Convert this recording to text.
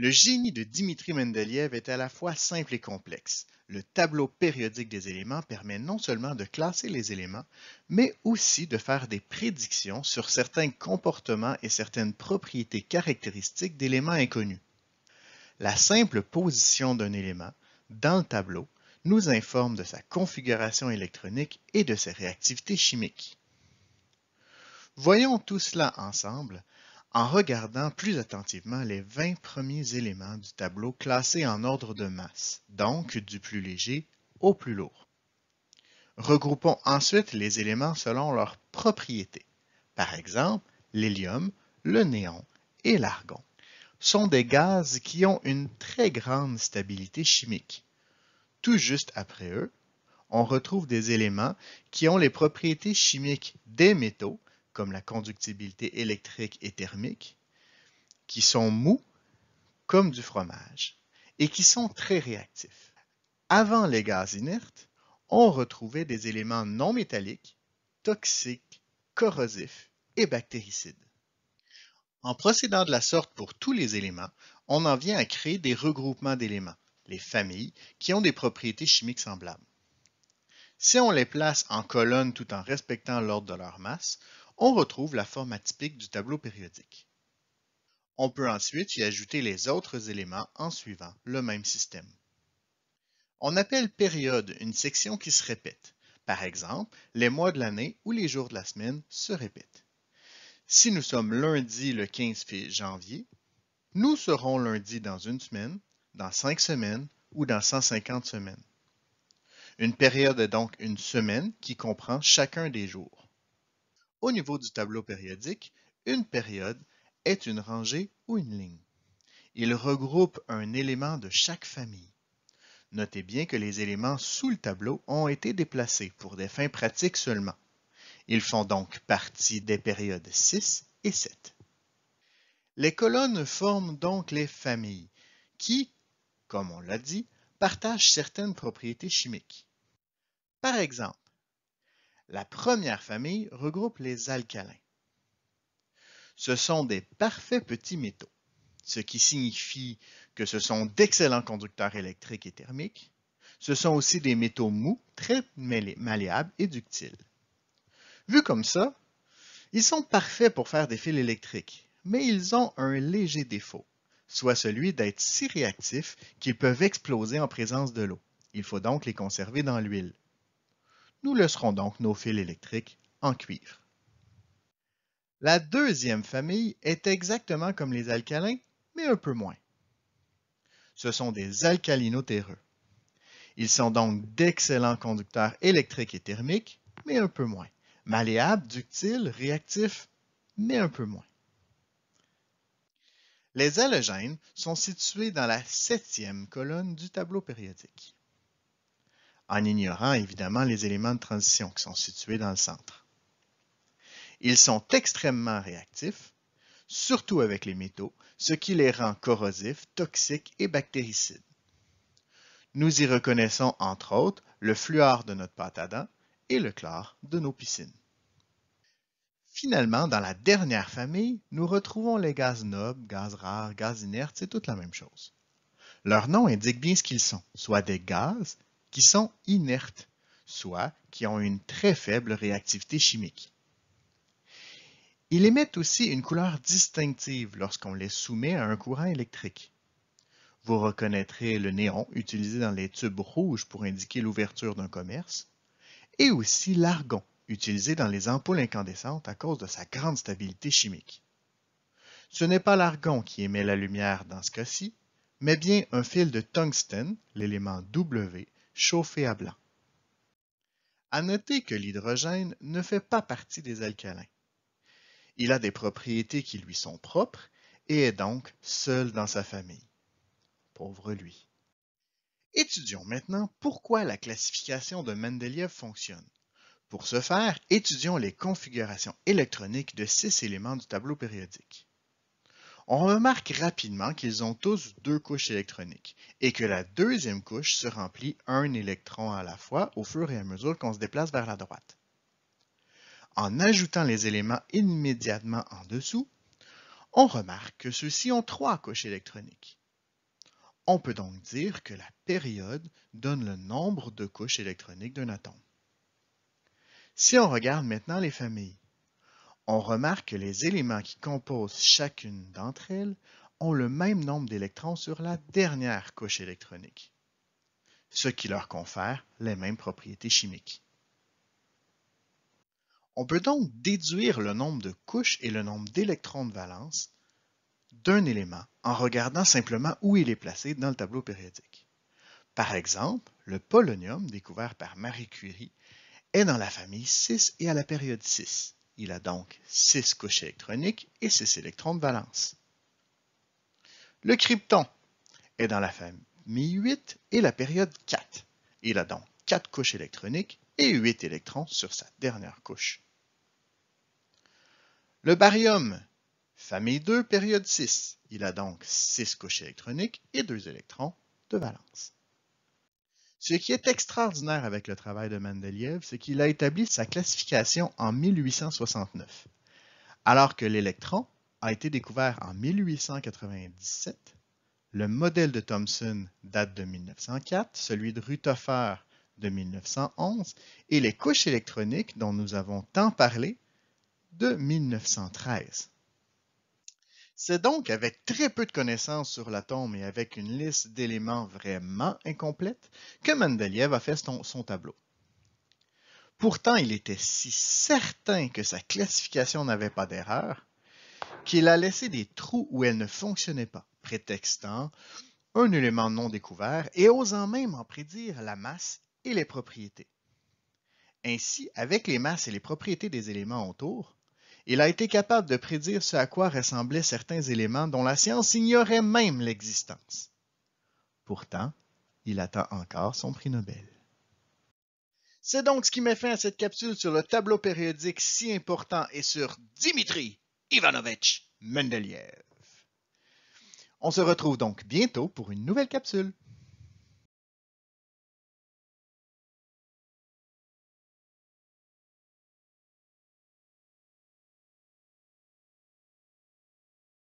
Le génie de Dimitri Mendeleïev est à la fois simple et complexe. Le tableau périodique des éléments permet non seulement de classer les éléments, mais aussi de faire des prédictions sur certains comportements et certaines propriétés caractéristiques d'éléments inconnus. La simple position d'un élément dans le tableau nous informe de sa configuration électronique et de ses réactivités chimiques. Voyons tout cela ensemble en regardant plus attentivement les 20 premiers éléments du tableau classés en ordre de masse, donc du plus léger au plus lourd. Regroupons ensuite les éléments selon leurs propriétés. Par exemple, l'hélium, le néon et l'argon sont des gaz qui ont une très grande stabilité chimique. Tout juste après eux, on retrouve des éléments qui ont les propriétés chimiques des métaux comme la conductibilité électrique et thermique, qui sont mous comme du fromage et qui sont très réactifs. Avant les gaz inertes, on retrouvait des éléments non métalliques, toxiques, corrosifs et bactéricides. En procédant de la sorte pour tous les éléments, on en vient à créer des regroupements d'éléments, les familles, qui ont des propriétés chimiques semblables. Si on les place en colonnes tout en respectant l'ordre de leur masse, on retrouve la forme atypique du tableau périodique. On peut ensuite y ajouter les autres éléments en suivant le même système. On appelle période une section qui se répète. Par exemple, les mois de l'année ou les jours de la semaine se répètent. Si nous sommes lundi le 15 janvier, nous serons lundi dans une semaine, dans cinq semaines ou dans 150 semaines. Une période est donc une semaine qui comprend chacun des jours. Au niveau du tableau périodique, une période est une rangée ou une ligne. Il regroupe un élément de chaque famille. Notez bien que les éléments sous le tableau ont été déplacés pour des fins pratiques seulement. Ils font donc partie des périodes 6 et 7. Les colonnes forment donc les familles qui, comme on l'a dit, partagent certaines propriétés chimiques. Par exemple, la première famille regroupe les alcalins. Ce sont des parfaits petits métaux, ce qui signifie que ce sont d'excellents conducteurs électriques et thermiques. Ce sont aussi des métaux mous, très malléables et ductiles. Vu comme ça, ils sont parfaits pour faire des fils électriques, mais ils ont un léger défaut, soit celui d'être si réactifs qu'ils peuvent exploser en présence de l'eau. Il faut donc les conserver dans l'huile. Nous laisserons donc nos fils électriques en cuivre. La deuxième famille est exactement comme les alcalins, mais un peu moins. Ce sont des alcalinotéreux. Ils sont donc d'excellents conducteurs électriques et thermiques, mais un peu moins. Malléables, ductiles, réactifs, mais un peu moins. Les halogènes sont situés dans la septième colonne du tableau périodique en ignorant évidemment les éléments de transition qui sont situés dans le centre. Ils sont extrêmement réactifs, surtout avec les métaux, ce qui les rend corrosifs, toxiques et bactéricides. Nous y reconnaissons entre autres le fluor de notre pâte à dents et le chlore de nos piscines. Finalement, dans la dernière famille, nous retrouvons les gaz nobles, gaz rares, gaz inertes, c'est toute la même chose. Leur nom indique bien ce qu'ils sont, soit des gaz, qui sont inertes, soit qui ont une très faible réactivité chimique. Ils émettent aussi une couleur distinctive lorsqu'on les soumet à un courant électrique. Vous reconnaîtrez le néon utilisé dans les tubes rouges pour indiquer l'ouverture d'un commerce, et aussi l'argon utilisé dans les ampoules incandescentes à cause de sa grande stabilité chimique. Ce n'est pas l'argon qui émet la lumière dans ce cas-ci, mais bien un fil de tungstène, l'élément W, chauffé à blanc. À noter que l'hydrogène ne fait pas partie des alcalins. Il a des propriétés qui lui sont propres et est donc seul dans sa famille. Pauvre lui. Étudions maintenant pourquoi la classification de Mendeleev fonctionne. Pour ce faire, étudions les configurations électroniques de six éléments du tableau périodique. On remarque rapidement qu'ils ont tous deux couches électroniques et que la deuxième couche se remplit un électron à la fois au fur et à mesure qu'on se déplace vers la droite. En ajoutant les éléments immédiatement en dessous, on remarque que ceux-ci ont trois couches électroniques. On peut donc dire que la période donne le nombre de couches électroniques d'un atome. Si on regarde maintenant les familles, on remarque que les éléments qui composent chacune d'entre elles ont le même nombre d'électrons sur la dernière couche électronique, ce qui leur confère les mêmes propriétés chimiques. On peut donc déduire le nombre de couches et le nombre d'électrons de valence d'un élément en regardant simplement où il est placé dans le tableau périodique. Par exemple, le polonium découvert par Marie Curie est dans la famille 6 et à la période 6. Il a donc 6 couches électroniques et 6 électrons de valence. Le krypton est dans la famille 8 et la période 4. Il a donc 4 couches électroniques et 8 électrons sur sa dernière couche. Le barium, famille 2, période 6. Il a donc 6 couches électroniques et 2 électrons de valence. Ce qui est extraordinaire avec le travail de Mendeleïev, c'est qu'il a établi sa classification en 1869, alors que l'électron a été découvert en 1897, le modèle de Thomson date de 1904, celui de Rutherford de 1911 et les couches électroniques dont nous avons tant parlé de 1913. C'est donc avec très peu de connaissances sur l'atome et avec une liste d'éléments vraiment incomplète que Mendeleev a fait son tableau. Pourtant, il était si certain que sa classification n'avait pas d'erreur qu'il a laissé des trous où elle ne fonctionnait pas, prétextant un élément non découvert et osant même en prédire la masse et les propriétés. Ainsi, avec les masses et les propriétés des éléments autour, il a été capable de prédire ce à quoi ressemblaient certains éléments dont la science ignorait même l'existence. Pourtant, il attend encore son prix Nobel. C'est donc ce qui met fin à cette capsule sur le tableau périodique si important et sur Dimitri Ivanovitch Mendeleev. On se retrouve donc bientôt pour une nouvelle capsule.